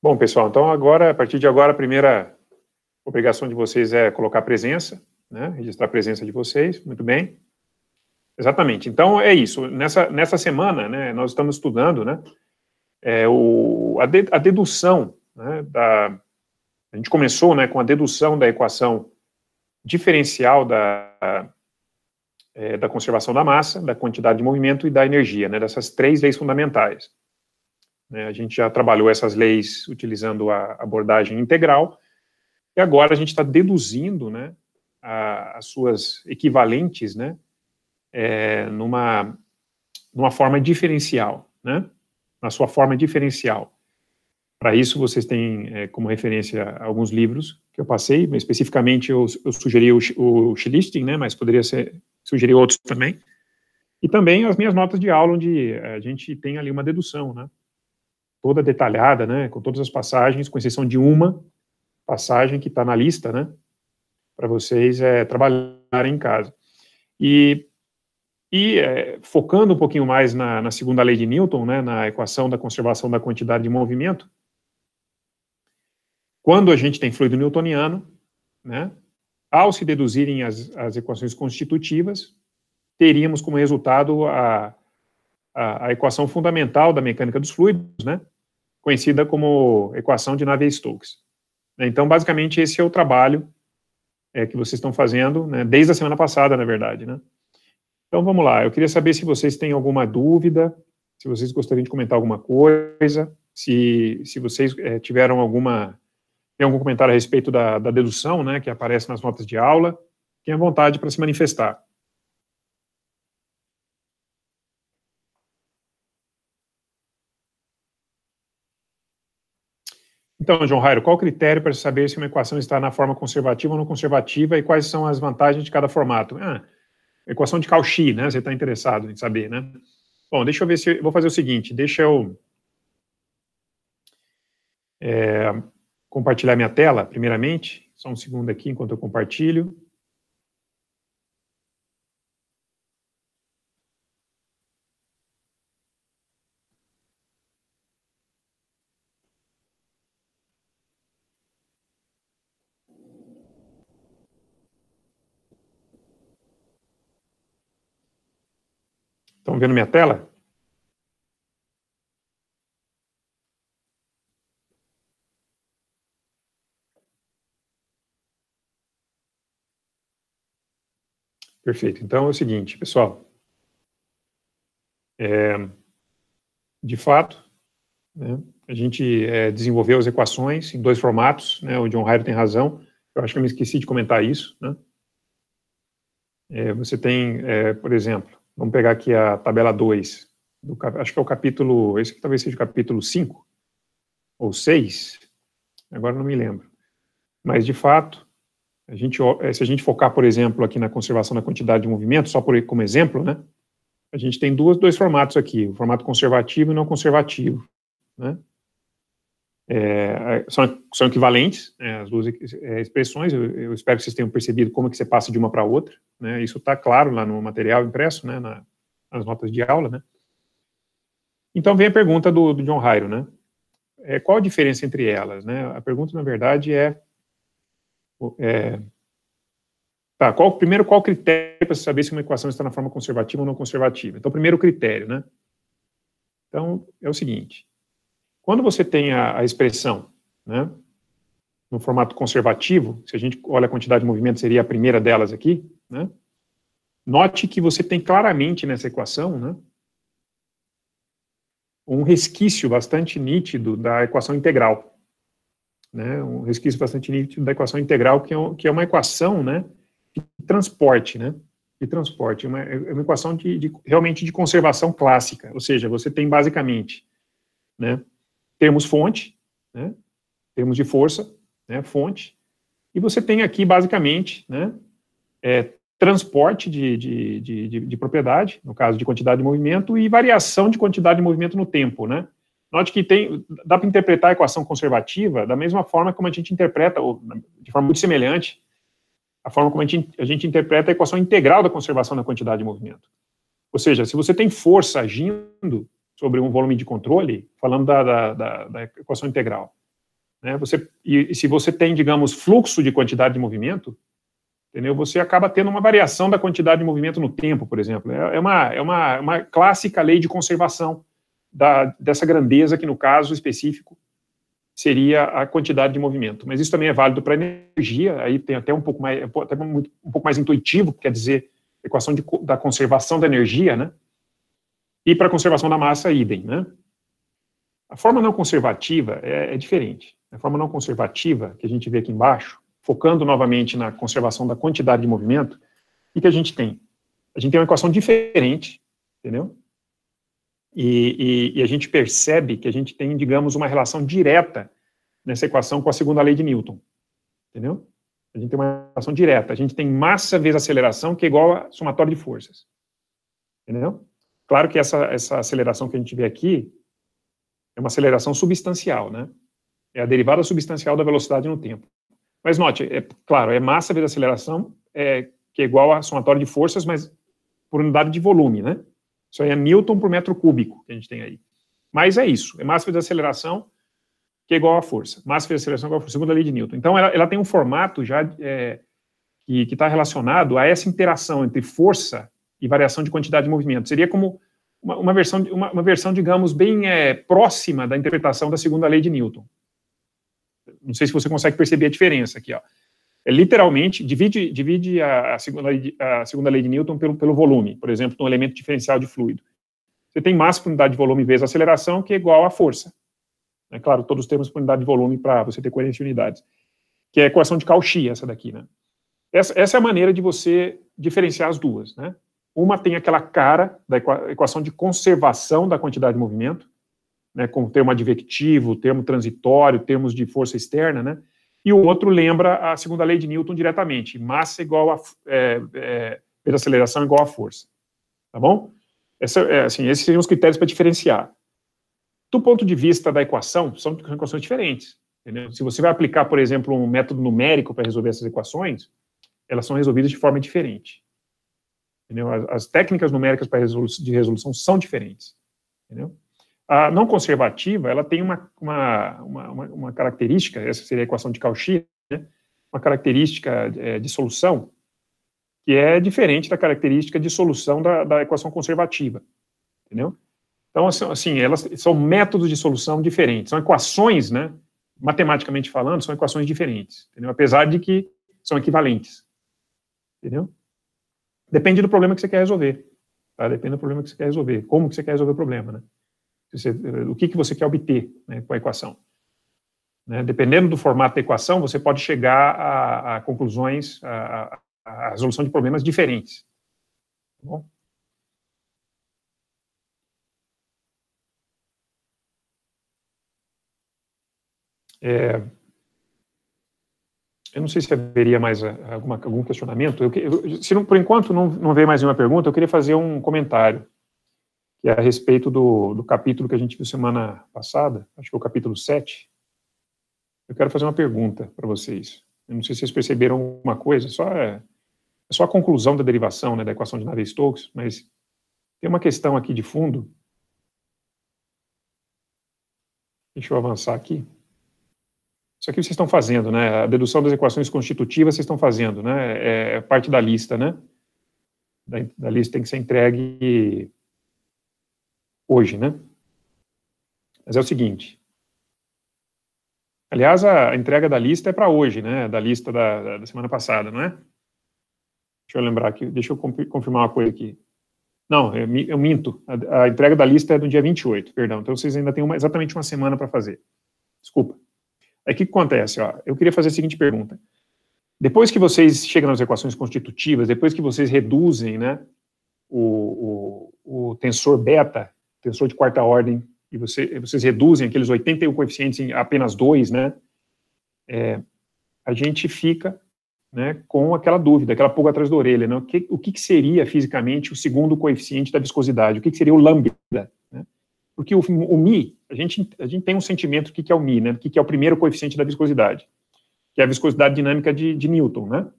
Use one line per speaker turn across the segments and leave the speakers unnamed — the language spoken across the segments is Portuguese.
Bom, pessoal, então agora, a partir de agora, a primeira obrigação de vocês é colocar presença, né? registrar a presença de vocês, muito bem. Exatamente, então é isso. Nessa, nessa semana, né, nós estamos estudando né, é, o, a, de, a dedução, né, da, a gente começou né, com a dedução da equação diferencial da, é, da conservação da massa, da quantidade de movimento e da energia, né, dessas três leis fundamentais. Né? A gente já trabalhou essas leis utilizando a abordagem integral e agora a gente está deduzindo né, a, as suas equivalentes né, é, numa, numa forma diferencial, né, na sua forma diferencial. Para isso, vocês têm é, como referência alguns livros que eu passei, mas especificamente eu, eu sugeri o, o Schlichting, né, mas poderia ser, sugerir outros também. E também as minhas notas de aula, onde a gente tem ali uma dedução, né? toda detalhada, né, com todas as passagens, com exceção de uma passagem que está na lista, né, para vocês é, trabalharem em casa. E, e é, focando um pouquinho mais na, na, segunda lei de Newton, né, na equação da conservação da quantidade de movimento, quando a gente tem fluido newtoniano, né, ao se deduzirem as, as equações constitutivas, teríamos como resultado a a, a equação fundamental da mecânica dos fluidos, né, conhecida como equação de Navier-Stokes. Então, basicamente, esse é o trabalho é, que vocês estão fazendo, né, desde a semana passada, na verdade. Né? Então, vamos lá. Eu queria saber se vocês têm alguma dúvida, se vocês gostariam de comentar alguma coisa, se, se vocês é, tiveram alguma tem algum comentário a respeito da, da dedução, né, que aparece nas notas de aula, tenha vontade para se manifestar. Então, John Rairo, qual o critério para saber se uma equação está na forma conservativa ou não conservativa e quais são as vantagens de cada formato? Ah, equação de Cauchy, né? Você está interessado em saber, né? Bom, deixa eu ver se... Eu vou fazer o seguinte, deixa eu... É, compartilhar minha tela, primeiramente. Só um segundo aqui enquanto eu compartilho. vendo minha tela? Perfeito. Então é o seguinte, pessoal. É, de fato, né, a gente é, desenvolveu as equações em dois formatos, né, o John Ryder tem razão, eu acho que eu me esqueci de comentar isso. Né. É, você tem, é, por exemplo, Vamos pegar aqui a tabela 2, do, acho que é o capítulo, esse talvez seja o capítulo 5 ou 6, agora não me lembro. Mas, de fato, a gente, eh, se a gente focar, por exemplo, aqui na conservação da quantidade de movimento, só por, como exemplo, né, a gente tem duas, dois formatos aqui, o formato conservativo e não conservativo. Né? É, são, são equivalentes, né, as duas eh, expressões, eu, eu, espero que vocês tenham percebido como é que você passa de uma para outra. Né? Isso está claro lá no material impresso, né? Na, nas notas de aula, né? Então vem a pergunta do, do John Hyro, né? É, qual a diferença entre elas, né? A pergunta, na verdade, é, é Tá, qual, primeiro, qual critério para saber se uma equação está na forma conservativa ou não conservativa? Então, primeiro critério, né? Então, é o seguinte. Quando você tem a, a expressão, né, no formato conservativo, se a gente olha a quantidade de movimento, seria a primeira delas aqui, né? Note que você tem claramente nessa equação né, um resquício bastante nítido da equação integral. Né, um resquício bastante nítido da equação integral, que é, que é uma equação né, de transporte, né, de transporte, uma, é uma equação de, de, realmente de conservação clássica, ou seja, você tem basicamente né, termos fonte, né, termos de força, né, fonte, e você tem aqui basicamente né, é, transporte de, de, de, de, propriedade, no caso de quantidade de movimento, e variação de quantidade de movimento no tempo, né? Note que tem, dá para interpretar a equação conservativa da mesma forma como a gente interpreta, ou de forma muito semelhante, a forma como a gente, a gente interpreta a equação integral da conservação da quantidade de movimento. Ou seja, se você tem força agindo sobre um volume de controle, falando da, da, da, da equação integral, né? Você, e, e se você tem, digamos, fluxo de quantidade de movimento, entendeu? Você acaba tendo uma variação da quantidade de movimento no tempo, por exemplo. É, é uma, é uma, uma clássica lei de conservação da, dessa grandeza, que no caso específico seria a quantidade de movimento. Mas isso também é válido para energia, aí tem até um pouco mais, é até um, um pouco mais intuitivo, quer dizer, equação de, da conservação da energia, né? E para a conservação da massa, idem, né? A forma não conservativa é, é diferente. A forma não conservativa, que a gente vê aqui embaixo, focando novamente na conservação da quantidade de movimento, o que a gente tem? A gente tem uma equação diferente, entendeu? E, e, e, a gente percebe que a gente tem, digamos, uma relação direta nessa equação com a segunda lei de Newton, entendeu? A gente tem uma relação direta. A gente tem massa vezes aceleração, que é igual a somatório de forças, entendeu? Claro que essa, essa aceleração que a gente vê aqui é uma aceleração substancial, né? É a derivada substancial da velocidade no tempo. Mas note, é, claro, é massa vezes aceleração, é, que é igual a somatória de forças, mas por unidade de volume, né? Isso aí é Newton por metro cúbico que a gente tem aí. Mas é isso, é massa vezes aceleração, que é igual a força. Massa vezes aceleração é igual a força, segunda lei de Newton. Então, ela, ela tem um formato já é, que está relacionado a essa interação entre força e variação de quantidade de movimento. Seria como uma, uma versão, uma, uma, versão, digamos, bem é, próxima da interpretação da segunda lei de Newton. Não sei se você consegue perceber a diferença aqui. Ó. É, literalmente, divide, divide a, a, segunda, a segunda lei de Newton pelo, pelo volume, por exemplo, um elemento diferencial de fluido. Você tem massa por unidade de volume vezes aceleração, que é igual à força. É claro, todos os termos por unidade de volume para você ter coerência de unidades. Que é a equação de Cauchy, essa daqui, né? Essa, essa é a maneira de você diferenciar as duas, né? Uma tem aquela cara da equação de conservação da quantidade de movimento, né, com o termo advectivo, o termo transitório, termos de força externa, né? E o outro lembra a segunda lei de Newton diretamente, massa igual a é, é, aceleração igual a força, tá bom? Essa, é, assim, esses seriam os critérios para diferenciar. Do ponto de vista da equação, são equações diferentes. Entendeu? Se você vai aplicar, por exemplo, um método numérico para resolver essas equações, elas são resolvidas de forma diferente. Entendeu? As, as técnicas numéricas resolu de resolução são diferentes. Entendeu? A não conservativa, ela tem uma, uma, uma, uma característica, essa seria a equação de Cauchy, né? uma característica é, de solução que é diferente da característica de solução da, da equação conservativa, entendeu? Então, assim, assim, elas são métodos de solução diferentes, são equações, né, matematicamente falando, são equações diferentes, entendeu? Apesar de que são equivalentes, entendeu? Depende do problema que você quer resolver, tá? Depende do problema que você quer resolver, como que você quer resolver o problema, né? Você, o que, que você quer obter né, com a equação. Né? Dependendo do formato da equação, você pode chegar a, a conclusões, a, a, resolução de problemas diferentes. Tá bom? É, eu não sei se haveria mais é, alguma, algum questionamento. Eu, eu, se não, por enquanto não, não veio mais nenhuma pergunta, eu queria fazer um comentário que é a respeito do, do capítulo que a gente viu semana passada, acho que é o capítulo 7. Eu quero fazer uma pergunta para vocês. Eu não sei se vocês perceberam uma coisa, só é, é só a conclusão da derivação né, da equação de Navier-Stokes, mas tem uma questão aqui de fundo. Deixa eu avançar aqui. Isso aqui vocês estão fazendo, né? A dedução das equações constitutivas vocês estão fazendo, né? É, é parte da lista, né? Da, da lista tem que ser entregue hoje, né? Mas é o seguinte. Aliás, a entrega da lista é para hoje, né? Da lista da, da semana passada, não é? Deixa eu lembrar aqui, deixa eu confirmar uma coisa aqui. Não, eu, eu minto. A, a, entrega da lista é do dia 28, perdão. Então vocês ainda têm uma, exatamente uma semana para fazer. Desculpa. Aí é o que acontece? Ó, eu queria fazer a seguinte pergunta. Depois que vocês chegam nas equações constitutivas, depois que vocês reduzem né, o, o, o tensor beta Tensor de quarta ordem, e você, vocês reduzem aqueles 81 coeficientes em apenas dois, né? É, a gente fica né, com aquela dúvida, aquela pulga atrás da orelha, né? o, que, o que, seria fisicamente o segundo coeficiente da viscosidade, o que, seria o lambda? Né? Porque o, o mi, a gente, a gente tem um sentimento do que, que é o mi, né? o que, que é o primeiro coeficiente da viscosidade, que é a viscosidade dinâmica de, de Newton, né?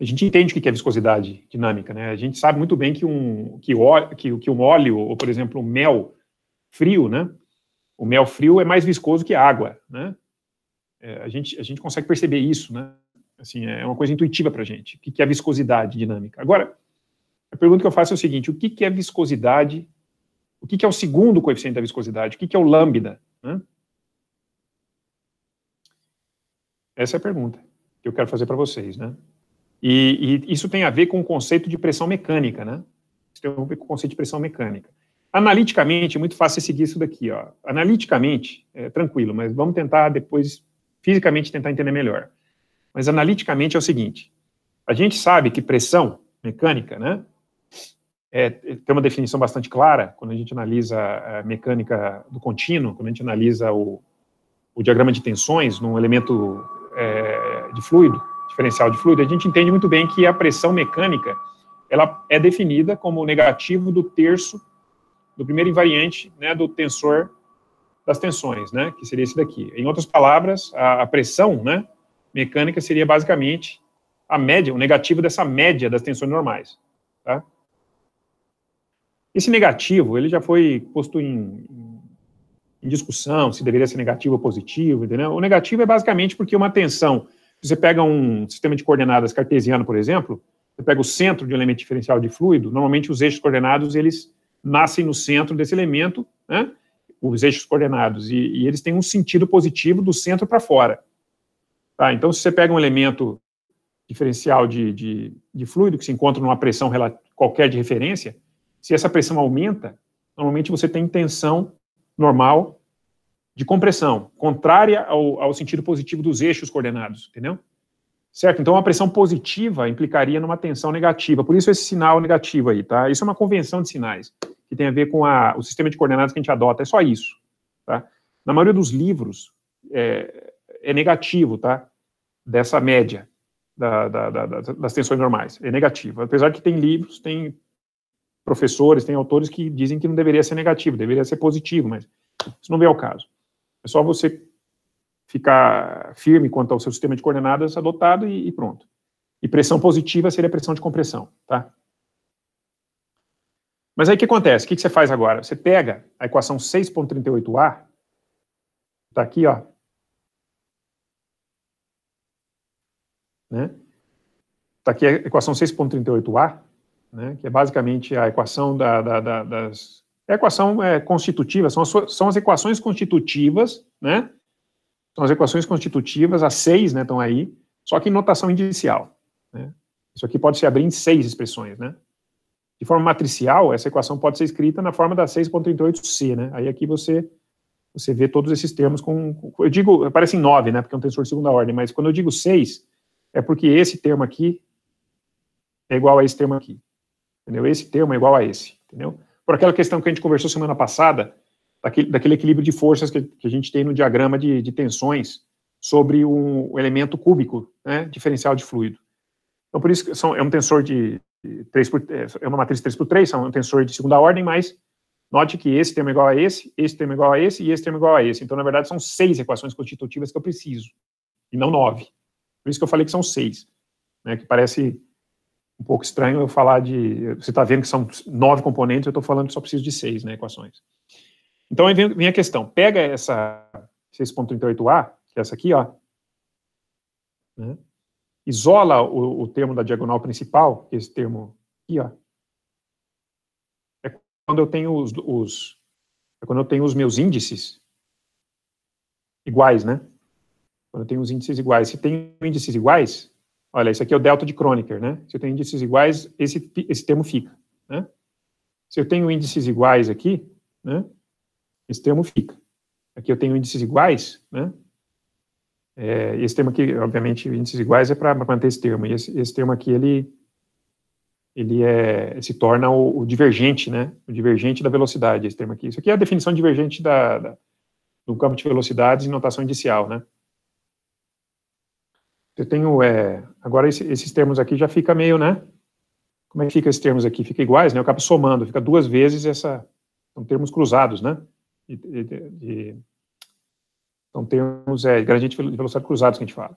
a gente entende o que é viscosidade dinâmica, né? A gente sabe muito bem que um, que, o que, que um óleo, ou por exemplo, um mel frio, né? O mel frio é mais viscoso que água, né? É, a, gente, a gente consegue perceber isso, né? Assim, é uma coisa intuitiva para a gente, o que é viscosidade dinâmica. Agora, a pergunta que eu faço é o seguinte, o que é viscosidade, o que é o segundo coeficiente da viscosidade, o que é o lambda, né? Essa é a pergunta que eu quero fazer para vocês, né? E, e, isso tem a ver com o conceito de pressão mecânica, né? Isso tem a ver com o conceito de pressão mecânica. Analiticamente, é muito fácil seguir isso daqui, ó. Analiticamente, é tranquilo, mas vamos tentar depois, fisicamente, tentar entender melhor. Mas analiticamente é o seguinte: a gente sabe que pressão mecânica, né? É, tem uma definição bastante clara quando a gente analisa a mecânica do contínuo, quando a gente analisa o, o diagrama de tensões num elemento é, de fluido diferencial de fluido, a gente entende muito bem que a pressão mecânica ela é definida como o negativo do terço do primeiro invariante né, do tensor das tensões, né, que seria esse daqui. Em outras palavras, a, a pressão né, mecânica seria basicamente a média, o negativo dessa média das tensões normais. Tá? Esse negativo, ele já foi posto em, em discussão, se deveria ser negativo ou positivo, entendeu? O negativo é basicamente porque uma tensão se você pega um sistema de coordenadas cartesiano, por exemplo, você pega o centro de um elemento diferencial de fluido, normalmente os eixos coordenados, eles nascem no centro desse elemento, né? os eixos coordenados, e, e eles têm um sentido positivo do centro para fora. Tá? Então, se você pega um elemento diferencial de, de, de fluido que se encontra numa pressão qualquer de referência, se essa pressão aumenta, normalmente você tem tensão normal de compressão, contrária ao, ao sentido positivo dos eixos coordenados, entendeu? Certo? Então, uma pressão positiva implicaria numa tensão negativa. Por isso, esse sinal negativo aí, tá? Isso é uma convenção de sinais, que tem a ver com a, o sistema de coordenadas que a gente adota. É só isso, tá? Na maioria dos livros, é, é negativo, tá? Dessa média da, da, da, das tensões normais. É negativo. Apesar que tem livros, tem professores, tem autores que dizem que não deveria ser negativo, deveria ser positivo, mas isso não vem ao caso. É só você ficar firme quanto ao seu sistema de coordenadas adotado e, e pronto. E pressão positiva seria pressão de compressão, tá? Mas aí o que acontece? O que, que você faz agora? Você pega a equação 6.38a, tá aqui, ó, né? Está aqui a equação 6.38a, né? que é basicamente a equação da, da, da, das é equação é, constitutiva, são as, são as equações constitutivas, né? São as equações constitutivas, as seis, né, estão aí, só que em notação indicial, né? Isso aqui pode se abrir em seis expressões, né? De forma matricial, essa equação pode ser escrita na forma da 6.38C, né? Aí aqui você você vê todos esses termos com, com eu digo, aparecem nove, né, porque é um tensor de segunda ordem, mas quando eu digo seis, é porque esse termo aqui é igual a esse termo aqui, entendeu? Esse termo é igual a esse, entendeu? por aquela questão que a gente conversou semana passada, daquele, daquele equilíbrio de forças que, que, a gente tem no diagrama de, de tensões sobre um, um elemento cúbico, né, diferencial de fluido. Então, por isso são, é um tensor de 3 por, é, é uma matriz 3 por 3, é um tensor de segunda ordem, mas note que esse termo é igual a esse, esse termo é igual a esse e esse termo é igual a esse. Então, na verdade, são seis equações constitutivas que eu preciso, e não nove. Por isso que eu falei que são seis, né, que parece um pouco estranho eu falar de. Você está vendo que são nove componentes, eu estou falando que só preciso de seis né, equações. Então aí vem, vem a questão: pega essa 6,38A, que é essa aqui, ó, né, isola o, o termo da diagonal principal, esse termo aqui, ó. É quando eu tenho os, os é quando eu tenho os meus índices iguais, né? Quando eu tenho os índices iguais. Se tem índices iguais, Olha, isso aqui é o delta de Kronecker, né? Se eu tenho índices iguais, esse, esse termo fica, né? Se eu tenho índices iguais aqui, né? Esse termo fica. Aqui eu tenho índices iguais, né? É, esse termo aqui, obviamente, índices iguais é para manter esse termo. E esse, esse termo aqui, ele, ele é, se torna o, o, divergente, né? O divergente da velocidade, esse termo aqui. Isso aqui é a definição divergente da, da do campo de velocidades em notação indicial, né? Eu tenho, é, agora esse, esses termos aqui já fica meio, né? Como é que fica esses termos aqui? Fica iguais, né? Eu acabo somando, fica duas vezes essa, são termos cruzados, né? E, e, e, então, termos, é, gradiente de velocidade cruzados que a gente fala.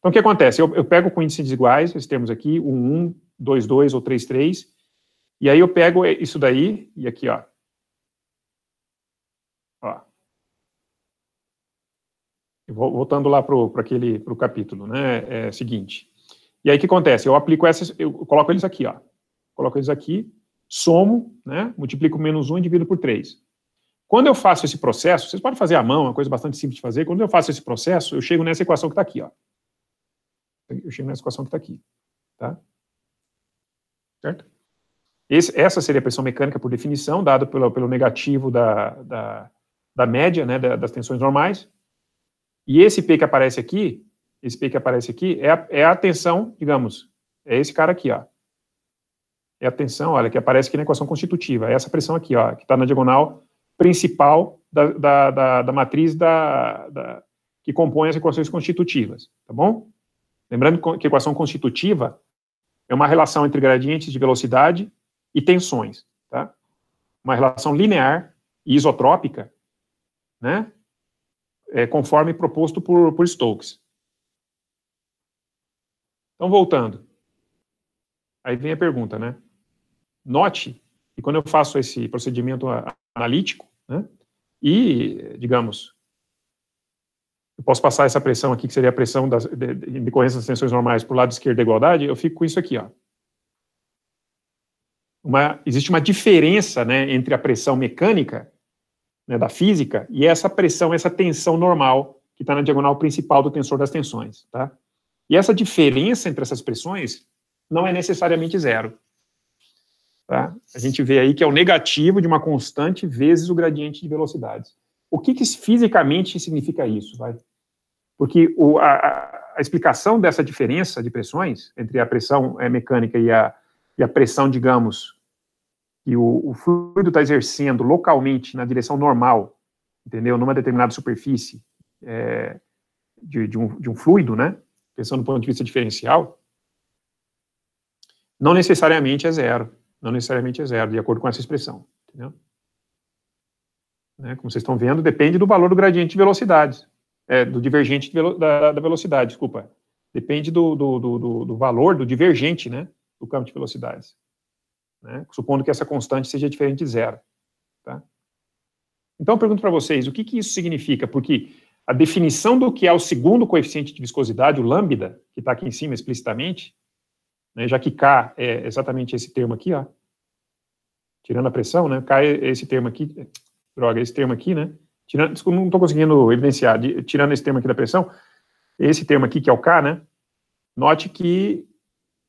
Então, o que acontece? Eu, eu pego com índices iguais, esses termos aqui, 1, 1, 2, 2 ou 3, 3, e aí eu pego isso daí, e aqui, ó, voltando lá para aquele pro capítulo, né? É seguinte. E aí o que acontece? Eu aplico essas, eu coloco eles aqui, ó. Coloco eles aqui, somo, né? Multiplico menos 1 e divido por 3. Quando eu faço esse processo, vocês podem fazer à mão, é uma coisa bastante simples de fazer. Quando eu faço esse processo, eu chego nessa equação que está aqui, ó. Eu chego nessa equação que está aqui, tá? Certo? Esse, essa seria a pressão mecânica por definição, dada pelo, pelo negativo da, da, da média, né, das tensões normais. E esse P que aparece aqui, esse P que aparece aqui, é a, é a tensão, digamos, é esse cara aqui, ó. É a tensão, olha, que aparece aqui na equação constitutiva. É essa pressão aqui, ó, que está na diagonal principal da, da, da, da matriz da, da, que compõe as equações constitutivas, tá bom? Lembrando que equação constitutiva é uma relação entre gradientes de velocidade e tensões, tá? Uma relação linear e isotrópica, né? é, conforme proposto por, por Stokes. Então, voltando. Aí vem a pergunta, né? Note que quando eu faço esse procedimento analítico, né, e, digamos, eu posso passar essa pressão aqui, que seria a pressão das, de, de, decorrência das tensões normais para o lado esquerdo da igualdade, eu fico com isso aqui, ó. Uma, existe uma diferença né, entre a pressão mecânica né, da física, e é essa pressão, essa tensão normal que está na diagonal principal do tensor das tensões. Tá? E essa diferença entre essas pressões não é necessariamente zero. Tá? A gente vê aí que é o negativo de uma constante vezes o gradiente de velocidades. O que, que fisicamente significa isso? Vai? Porque o, a, a, explicação dessa diferença de pressões entre a pressão eh, mecânica e a, e a pressão, digamos, que o, o fluido está exercendo localmente na direção normal, entendeu? Numa determinada superfície é, de, de, um, de um fluido, né? Pensando do ponto de vista diferencial, não necessariamente é zero. Não necessariamente é zero, de acordo com essa expressão. Entendeu? Né, como vocês estão vendo, depende do valor do gradiente de velocidade, é, do divergente velo, da, da, velocidade, desculpa. Depende do do, do, do, valor do divergente, né, do campo de velocidades né? supondo que essa constante seja diferente de zero. Tá? Então, eu pergunto para vocês, o que, que isso significa? Porque a definição do que é o segundo coeficiente de viscosidade, o lambda, que está aqui em cima explicitamente, né, já que K é exatamente esse termo aqui, ó, tirando a pressão, né, K é esse termo aqui, droga, é esse termo aqui, né, tirando, não estou conseguindo evidenciar, de, tirando esse termo aqui da pressão, esse termo aqui que é o K, né, note que,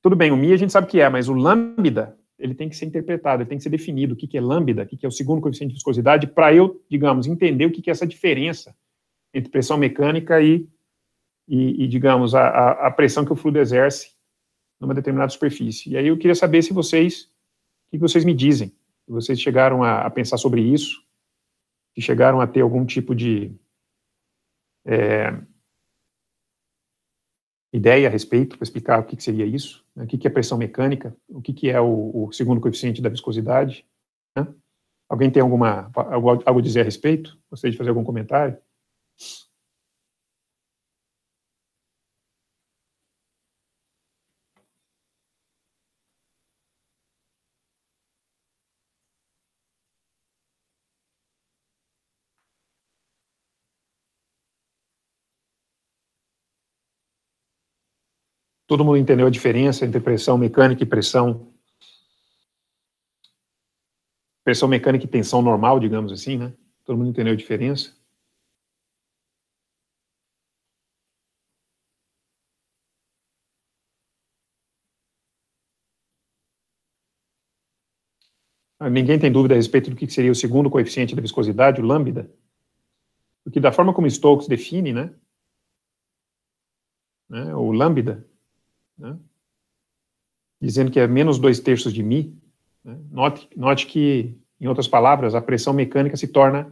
tudo bem, o mi a gente sabe que é, mas o lambda ele tem que ser interpretado, ele tem que ser definido o que, que é lambda, o que, que é o segundo coeficiente de viscosidade, para eu, digamos, entender o que, que é essa diferença entre pressão mecânica e, e, e digamos, a, a, pressão que o fluido exerce numa determinada superfície. E aí eu queria saber se vocês, o que vocês me dizem, se vocês chegaram a, a pensar sobre isso, se chegaram a ter algum tipo de é, ideia a respeito, para explicar o que, que seria isso o que, que é pressão mecânica, o que, que é o, o segundo coeficiente da viscosidade. Né? Alguém tem alguma, algo, algo a dizer a respeito? Gostaria de fazer algum comentário? Todo mundo entendeu a diferença entre pressão mecânica e pressão. Pressão mecânica e tensão normal, digamos assim, né? Todo mundo entendeu a diferença? Ah, ninguém tem dúvida a respeito do que seria o segundo coeficiente da viscosidade, o lambda. Porque da forma como Stokes define, né? né o lambda né? dizendo que é menos dois terços de Mi. Né? Note, note que, em outras palavras, a pressão mecânica se torna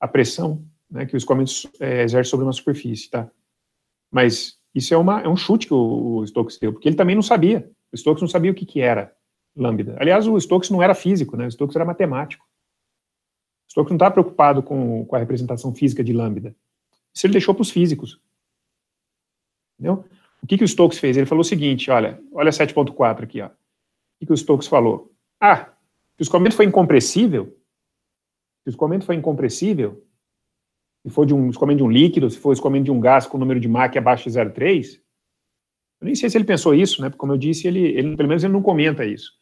a pressão né, que o escoamento é, exerce sobre uma superfície. Tá? Mas isso é, uma, é um chute que o, o Stokes deu, porque ele também não sabia. O Stokes não sabia o que, que era lambda. Aliás, o Stokes não era físico, né? o Stokes era matemático. O Stokes não estava tá preocupado com, com a representação física de lambda. Isso ele deixou para os físicos. Entendeu? O que, que o Stokes fez? Ele falou o seguinte: olha, olha 7.4 aqui, ó. O que, que o Stokes falou? Ah, se o escoamento foi incompressível, se o escoamento foi incompressível, se for de um escoamento de um líquido, se for escoamento de um gás com número de Mach abaixo de 0,3, eu nem sei se ele pensou isso, né? Porque, como eu disse, ele, ele pelo menos ele não comenta isso.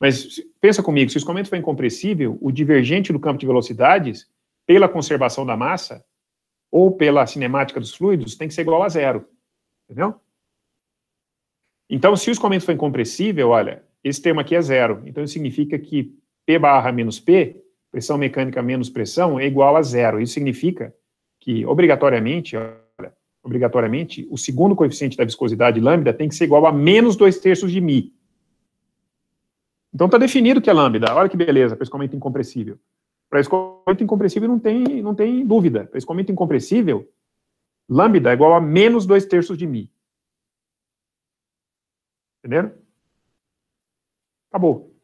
Mas pensa comigo, se o escoamento foi incompressível, o divergente do campo de velocidades, pela conservação da massa ou pela cinemática dos fluidos, tem que ser igual a zero. Entendeu? Então, se o escoamento for incompressível, olha, esse termo aqui é zero. Então, isso significa que P barra menos P, pressão mecânica menos pressão, é igual a zero. Isso significa que, obrigatoriamente, olha, obrigatoriamente, o segundo coeficiente da viscosidade lambda tem que ser igual a menos 2 terços de mi. Então, está definido que é lambda. Olha que beleza, para escoamento incompressível. Para escoamento incompressível não tem, não tem dúvida. Para escoamento incompressível, lambda é igual a menos 2 terços de mi. Entenderam? Acabou.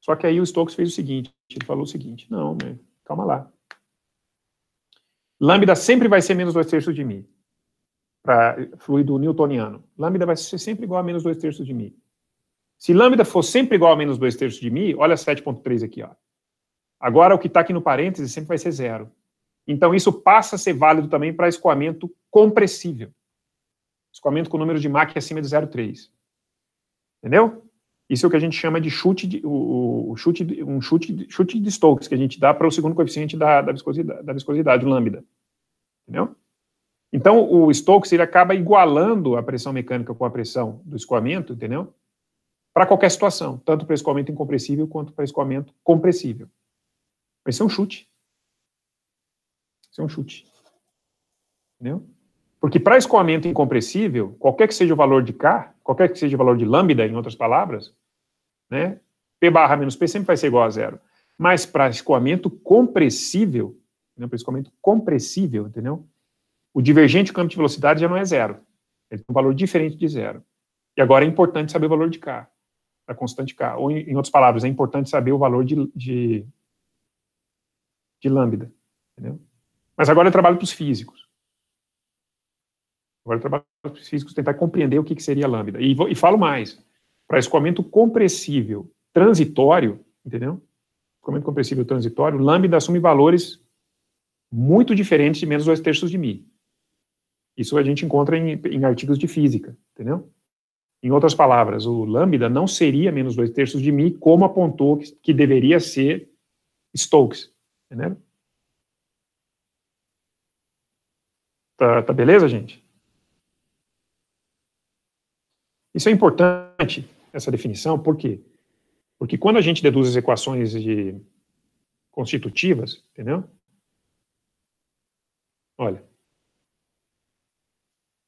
Só que aí o Stokes fez o seguinte, ele falou o seguinte, não, né, calma lá. Lambda sempre vai ser menos dois terços de mi, para fluido newtoniano. Lambda vai ser sempre igual a menos dois terços de mi. Se lambda for sempre igual a menos dois terços de mi, olha 7.3 aqui, ó. Agora o que está aqui no parêntese sempre vai ser zero. Então isso passa a ser válido também para escoamento compressível. Escoamento com número de Mach acima de 0,3. Entendeu? Isso é o que a gente chama de chute, de, o, o chute, um chute, chute de Stokes, que a gente dá para o segundo coeficiente da, da, viscosidade, da viscosidade, lambda. Entendeu? Então, o Stokes ele acaba igualando a pressão mecânica com a pressão do escoamento, entendeu? Para qualquer situação, tanto para escoamento incompressível quanto para escoamento compressível. Esse é um chute. Isso é um chute. Entendeu? Porque para escoamento incompressível, qualquer que seja o valor de K, qualquer que seja o valor de lambda, em outras palavras, né, P barra menos P sempre vai ser igual a zero. Mas para escoamento compressível, né, para escoamento compressível, entendeu? O divergente campo de velocidade já não é zero. Ele tem um valor diferente de zero. E agora é importante saber o valor de K, a constante K. Ou, em, em outras palavras, é importante saber o valor de, de, de lambda. Entendeu? Mas agora eu trabalho para os físicos. Agora, trabalhos físicos, tentar compreender o que, que seria a lambda. E, e falo mais, para escoamento compressível transitório, entendeu? Escoamento compressível transitório, lambda assume valores muito diferentes de menos dois terços de mi. Isso a gente encontra em, em artigos de física, entendeu? Em outras palavras, o lambda não seria menos dois terços de mi, como apontou que, que deveria ser Stokes, entendeu? Tá, tá beleza, gente? Isso é importante, essa definição, por quê? Porque quando a gente deduz as equações de constitutivas, entendeu? Olha,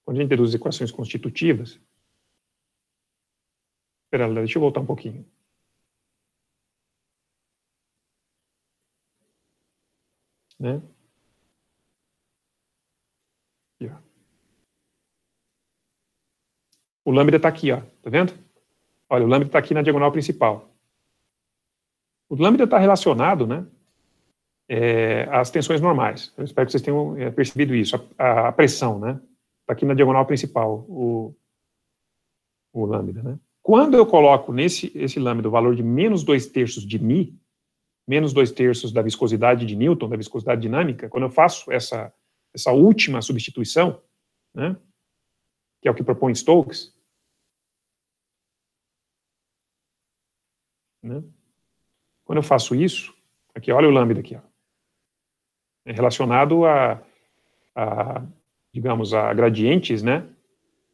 quando a gente deduz as equações constitutivas, espera, deixa eu voltar um pouquinho. Né? o lambda está aqui, ó, tá vendo? Olha, o lambda está aqui na diagonal principal. O lambda está relacionado né, é, às tensões normais. Eu espero que vocês tenham é, percebido isso, a, a pressão, né? Está aqui na diagonal principal, o, o lambda, né? Quando eu coloco nesse esse lambda o valor de menos 2 terços de μ, menos 2 terços da viscosidade de Newton, da viscosidade dinâmica, quando eu faço essa, essa última substituição, né, que é o que propõe Stokes, né? Quando eu faço isso, aqui, olha o lambda aqui, ó. É relacionado a, a, digamos, a gradientes, né,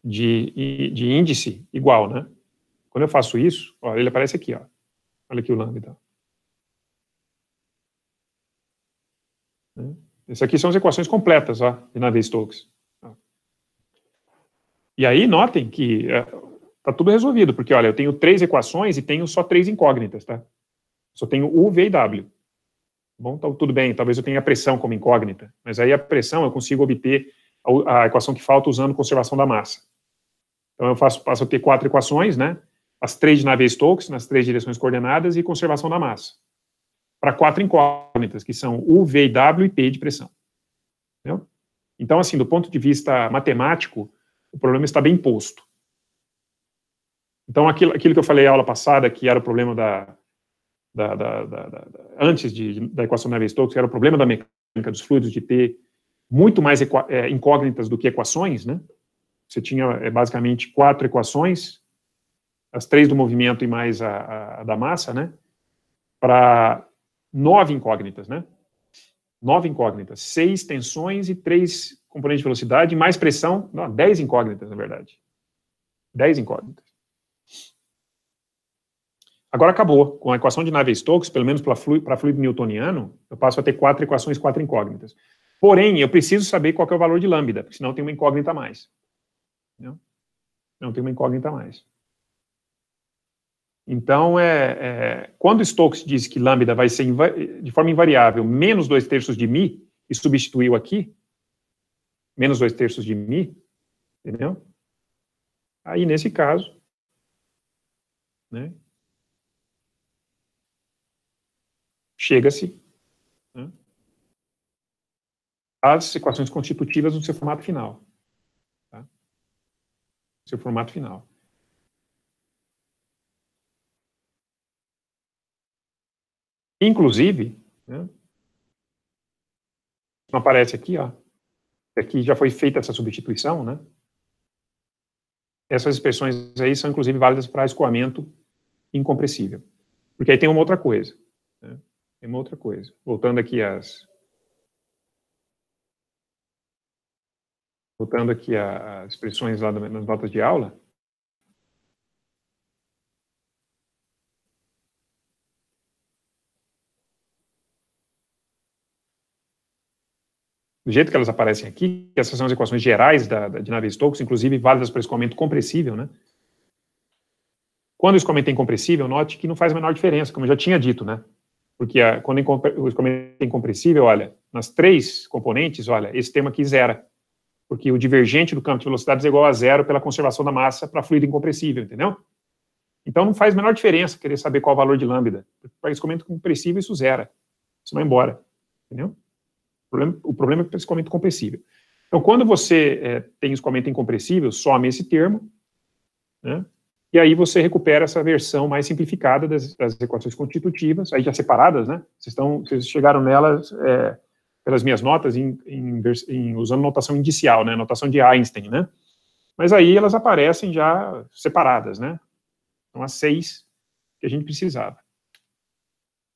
de, de índice igual, né? Quando eu faço isso, olha, ele aparece aqui, ó. Olha aqui o lambda. Né? Essas aqui são as equações completas, ó, de Navier-Stokes. E aí notem que está é, tudo resolvido, porque olha, eu tenho três equações e tenho só três incógnitas, tá? Só tenho U, V e W. Tá bom, tá, tudo bem, talvez eu tenha a pressão como incógnita, mas aí a pressão eu consigo obter a, a equação que falta usando conservação da massa. Então eu faço, passo a ter quatro equações, né? As três de Navier-Stokes, nas três direções coordenadas e conservação da massa. Para quatro incógnitas, que são U, V, W e P de pressão. Entendeu? Então, assim, do ponto de vista matemático, o problema está bem posto. Então, aquilo, aquilo que eu falei na aula passada, que era o problema da, da, da, da antes de, da equação Navier-Stokes, que era o problema da mecânica dos fluidos, de ter muito mais é, incógnitas do que equações, né? Você tinha é, basicamente quatro equações, as três do movimento e mais a, a, a da massa, né? Para nove incógnitas, né? Nove incógnitas, seis tensões e três componente de velocidade, mais pressão, não, 10 incógnitas, na verdade. 10 incógnitas. Agora acabou. Com a equação de Navier-Stokes, pelo menos para fluido, fluido newtoniano, eu passo a ter quatro equações, quatro incógnitas. Porém, eu preciso saber qual é o valor de lambda, porque senão tem uma incógnita a mais. Não, não tem uma incógnita a mais. Então, é, é, quando Stokes diz que lambda vai ser de forma invariável menos 2 terços de mi e substituiu aqui, menos dois terços de mi, entendeu? Aí, nesse caso, né, chega-se né, às equações constitutivas do seu formato final. Tá? Seu formato final. Inclusive, né, aparece aqui, ó, que já foi feita essa substituição, né? Essas expressões aí são inclusive válidas para escoamento incompressível. Porque aí tem uma outra coisa. Né? Tem uma outra coisa. Voltando aqui às. Voltando aqui às expressões lá nas notas de aula, do jeito que elas aparecem aqui, essas são as equações gerais da, da, de Navier-Stokes, inclusive válidas para escoamento compressível, né? Quando o escoamento é incompressível, note que não faz a menor diferença, como eu já tinha dito, né? Porque a, quando o escoamento é incompressível, olha, nas três componentes, olha, esse termo aqui zera, porque o divergente do campo de velocidades é igual a zero pela conservação da massa para fluido incompressível, entendeu? Então não faz a menor diferença querer saber qual o valor de lambda. Para escoamento compressível, isso zera. Isso vai embora, entendeu? O problema, o problema é o escoamento compressível. Então, quando você é, tem escoamento incompressível, some esse termo, né? E aí você recupera essa versão mais simplificada das, das equações constitutivas, aí já separadas, né? Vocês, estão, vocês chegaram nelas é, pelas minhas notas em, em, em, usando notação indicial, né? Notação de Einstein, né? Mas aí elas aparecem já separadas, né? São então, as seis que a gente precisava.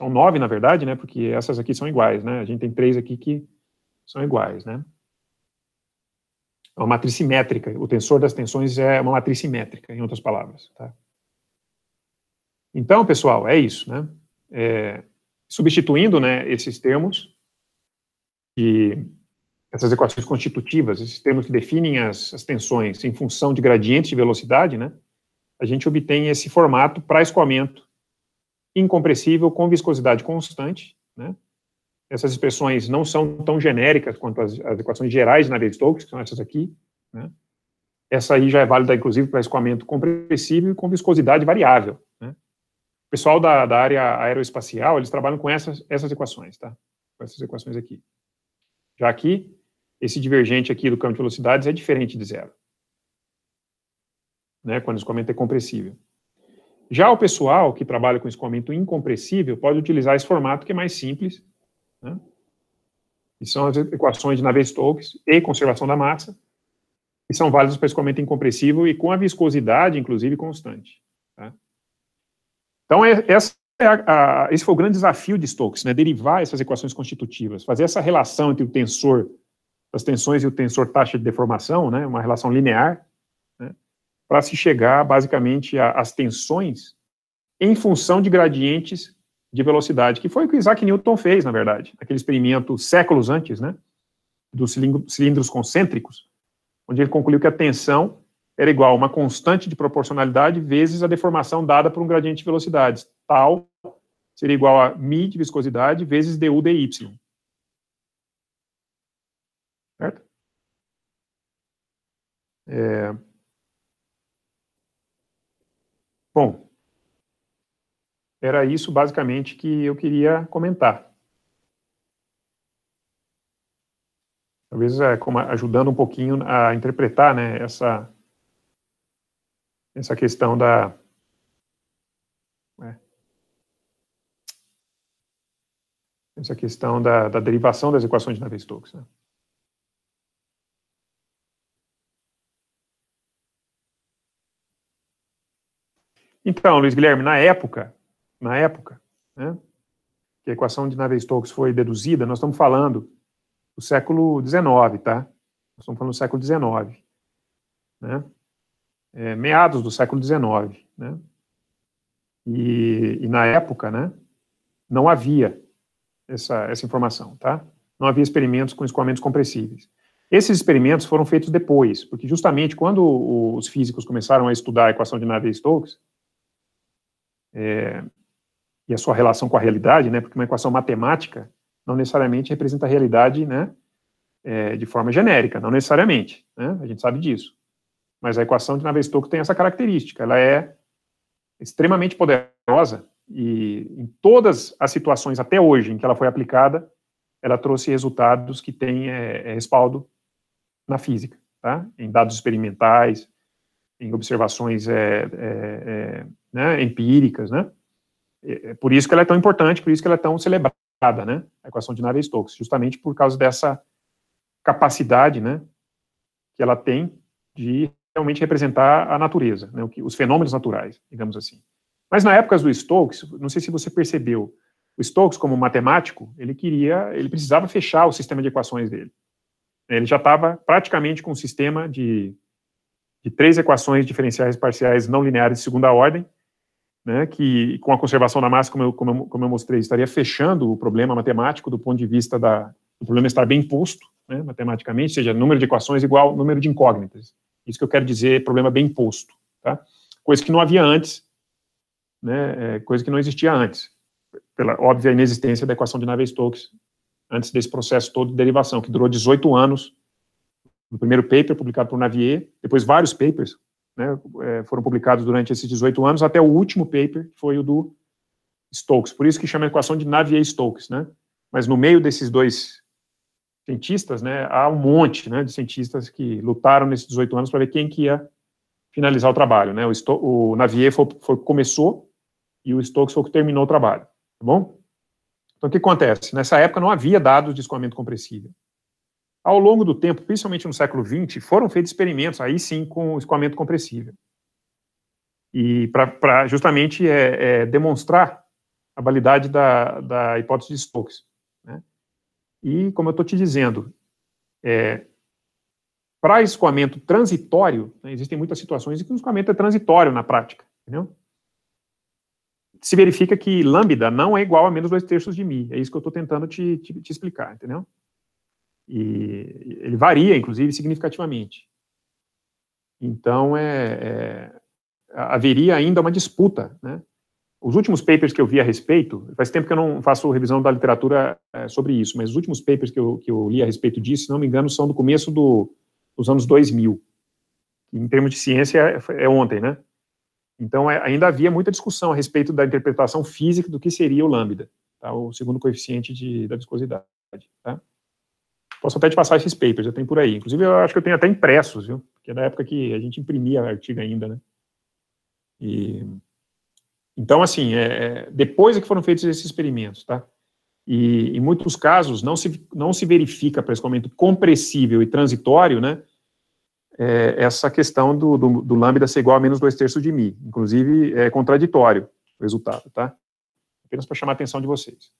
São nove, na verdade, né? Porque essas aqui são iguais, né? A gente tem três aqui que são iguais, né? É uma matriz simétrica. O tensor das tensões é uma matriz simétrica, em outras palavras. Tá? Então, pessoal, é isso, né? É, substituindo né, esses termos, e essas equações constitutivas, esses termos que definem as, as tensões em função de gradientes de velocidade, né? A gente obtém esse formato para escoamento incompressível com viscosidade constante, né? Essas expressões não são tão genéricas quanto as, as equações gerais de Navier-Stokes, que são essas aqui, né? Essa aí já é válida, inclusive, para escoamento compressível e com viscosidade variável, né? O pessoal da, da área aeroespacial, eles trabalham com essas, essas equações, tá? Com essas equações aqui. Já aqui, esse divergente aqui do campo de velocidades é diferente de zero. Né, quando o escoamento é compressível. Já o pessoal que trabalha com escoamento incompressível pode utilizar esse formato que é mais simples, né? e são as equações de Navier-Stokes e conservação da massa, que são válidas para escoamento incompressível e com a viscosidade, inclusive, constante. Tá? Então, é, essa é a, a, esse foi o grande desafio de Stokes, né? derivar essas equações constitutivas, fazer essa relação entre o tensor, as tensões e o tensor taxa de deformação, né? uma relação linear, para se chegar basicamente às tensões em função de gradientes de velocidade, que foi o que Isaac Newton fez, na verdade, aquele experimento séculos antes, né, dos cilindros concêntricos, onde ele concluiu que a tensão era igual a uma constante de proporcionalidade vezes a deformação dada por um gradiente de velocidades. Tal seria igual a μ de viscosidade vezes du dy. Certo? É, Bom, era isso basicamente que eu queria comentar. Talvez é, como ajudando um pouquinho a interpretar né, essa, essa questão da, né, essa questão da, da, derivação das equações de Navier-Stokes. Né? Então, Luiz Guilherme, na época, na época, né, que a equação de Navier-Stokes foi deduzida, nós estamos falando do século XIX, tá? Nós estamos falando do século XIX, né? É, meados do século XIX, né? E, e, na época, né? Não havia essa, essa informação, tá? Não havia experimentos com escoamentos compressíveis. Esses experimentos foram feitos depois, porque justamente quando os físicos começaram a estudar a equação de Navier-Stokes, é, e a sua relação com a realidade, né? Porque uma equação matemática não necessariamente representa a realidade, né? É, de forma genérica, não necessariamente, né? A gente sabe disso. Mas a equação de Navier-Stokes tem essa característica, ela é extremamente poderosa e em todas as situações até hoje em que ela foi aplicada, ela trouxe resultados que têm é, é respaldo na física, tá? Em dados experimentais, em observações é, é, é né, empíricas, né? É, é por isso que ela é tão importante, por isso que ela é tão celebrada, né? A equação de Navier-Stokes, justamente por causa dessa capacidade, né, que ela tem de realmente representar a natureza, né, os fenômenos naturais, digamos assim. Mas na época do Stokes, não sei se você percebeu, o Stokes como matemático, ele queria, ele precisava fechar o sistema de equações dele. Ele já estava praticamente com um sistema de, de três equações diferenciais parciais não lineares de segunda ordem, né, que com a conservação da massa, como eu, como, eu, como eu mostrei, estaria fechando o problema matemático do ponto de vista da, do problema estar bem posto, né, matematicamente, ou seja, número de equações igual número de incógnitas. Isso que eu quero dizer, problema bem posto. Tá? Coisa que não havia antes, né, é, coisa que não existia antes, pela óbvia inexistência da equação de Navier-Stokes antes desse processo todo de derivação, que durou 18 anos, no primeiro paper publicado por Navier, depois vários papers né, é, foram publicados durante esses 18 anos, até o último paper, que foi o do Stokes. Por isso que chama a equação de Navier-Stokes, né? Mas no meio desses dois cientistas, né, há um monte né, de cientistas que lutaram nesses 18 anos para ver quem que ia finalizar o trabalho, né? O, o Navier foi, foi começou e o Stokes foi o que terminou o trabalho, tá bom? Então, o que acontece? Nessa época não havia dados de escoamento compressível. Ao longo do tempo, principalmente no século XX, foram feitos experimentos, aí sim, com escoamento compressível. E para justamente é, é, demonstrar a validade da, da hipótese de Stokes. Né? E, como eu estou te dizendo, é, para escoamento transitório, né, existem muitas situações em que o escoamento é transitório na prática. Entendeu? Se verifica que lambda não é igual a menos dois terços de mi. É isso que eu estou tentando te, te, te explicar, entendeu? E ele varia, inclusive, significativamente. Então, é, é, haveria ainda uma disputa. Né? Os últimos papers que eu vi a respeito, faz tempo que eu não faço revisão da literatura é, sobre isso, mas os últimos papers que eu, que eu li a respeito disso, se não me engano, são do começo do, dos anos 2000. Em termos de ciência, é, é ontem, né? Então, é, ainda havia muita discussão a respeito da interpretação física do que seria o lambda, tá? o segundo coeficiente de, da viscosidade. Tá? Posso até te passar esses papers, eu tenho por aí. Inclusive, eu acho que eu tenho até impressos, viu? Porque é da época que a gente imprimia artigo ainda, né? E, então, assim, é, é, depois é que foram feitos esses experimentos, tá? E em muitos casos não se, não se verifica para esse momento compressível e transitório, né? É, essa questão do, do, do lambda ser igual a menos 2 terços de mi. Inclusive, é contraditório o resultado, tá? Apenas para chamar a atenção de vocês.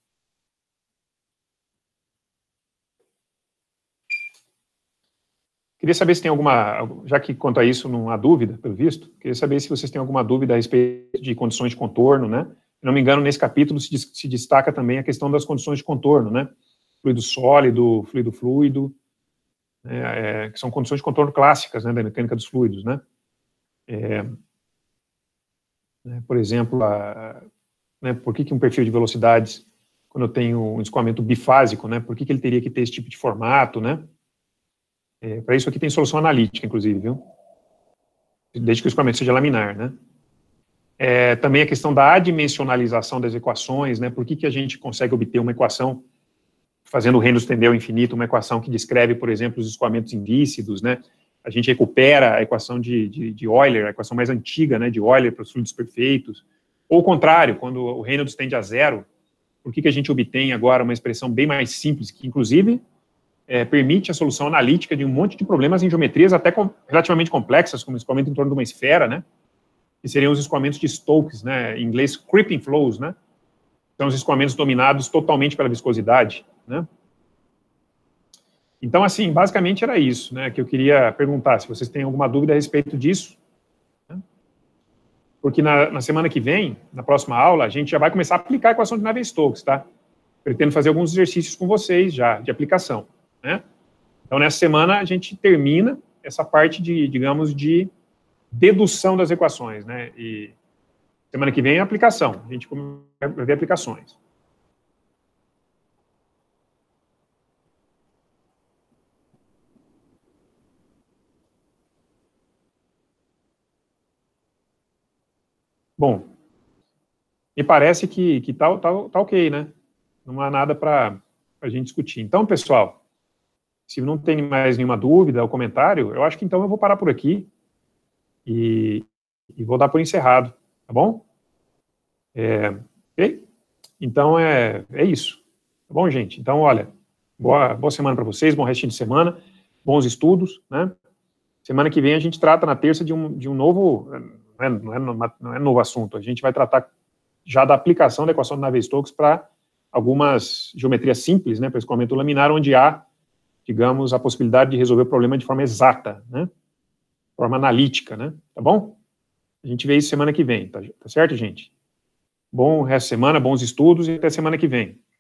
Queria saber se tem alguma, já que quanto a isso não há dúvida, pelo visto, queria saber se vocês têm alguma dúvida a respeito de condições de contorno, né? Se não me engano, nesse capítulo se, se destaca também a questão das condições de contorno, né? Fluido sólido, fluido fluido, né? é, que são condições de contorno clássicas, né, da mecânica dos fluidos, né? É, né por exemplo, a, né, por que, que um perfil de velocidades, quando eu tenho um escoamento bifásico, né? Por que, que ele teria que ter esse tipo de formato, né? É, para isso aqui tem solução analítica, inclusive, viu? Desde que o escoamento seja laminar, né? É, também a questão da adimensionalização das equações, né? Por que, que a gente consegue obter uma equação fazendo o Reynolds tender ao infinito, uma equação que descreve, por exemplo, os escoamentos indícidos, né? A gente recupera a equação de, de, de Euler, a equação mais antiga, né, de Euler para os fluidos perfeitos. Ou o contrário, quando o Reynolds tende a zero, por que, que a gente obtém agora uma expressão bem mais simples, que inclusive é, permite a solução analítica de um monte de problemas em geometrias até com, relativamente complexas, como escoamento em torno de uma esfera, né? Que seriam os escoamentos de Stokes, né? Em inglês, creeping flows, né? São os escoamentos dominados totalmente pela viscosidade, né? Então, assim, basicamente era isso, né? Que eu queria perguntar se vocês têm alguma dúvida a respeito disso. Né? Porque na, na semana que vem, na próxima aula, a gente já vai começar a aplicar a equação de Navier-Stokes, tá? Pretendo fazer alguns exercícios com vocês já, de aplicação. Né? Então, nessa semana, a gente termina essa parte de, digamos, de dedução das equações, né? E semana que vem é a aplicação. A gente vai ver aplicações. Bom, me parece que, que tá, tá, tá ok, né? Não há nada para a gente discutir. Então, pessoal, se não tem mais nenhuma dúvida é ou comentário, eu acho que então eu vou parar por aqui e, e vou dar por encerrado, tá bom? É, okay? Então é, é isso. Tá bom, gente? Então, olha, boa, boa semana para vocês, bom restinho de semana, bons estudos, né? Semana que vem a gente trata na terça de um, de um novo. Não é, não, é, não é novo assunto, a gente vai tratar já da aplicação da equação de Navier-Stokes para algumas geometrias simples, né, para escoamento laminar, onde há digamos, a possibilidade de resolver o problema de forma exata, né? Forma analítica, né? Tá bom? A gente vê isso semana que vem, tá, tá certo, gente? Bom resto de semana, bons estudos e até semana que vem.